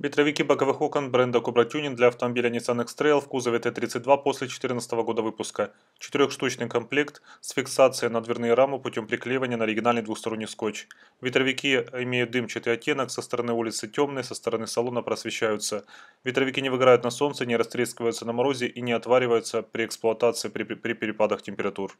Ветровики боковых окон бренда Cobra Tuning для автомобиля Nissan X-Trail в кузове Т-32 после 2014 года выпуска. Четырехштучный комплект с фиксацией на дверные рамы путем приклеивания на оригинальный двухсторонний скотч. Ветровики имеют дымчатый оттенок, со стороны улицы темные, со стороны салона просвещаются. Ветровики не выгорают на солнце, не растрескиваются на морозе и не отвариваются при эксплуатации при, при перепадах температур.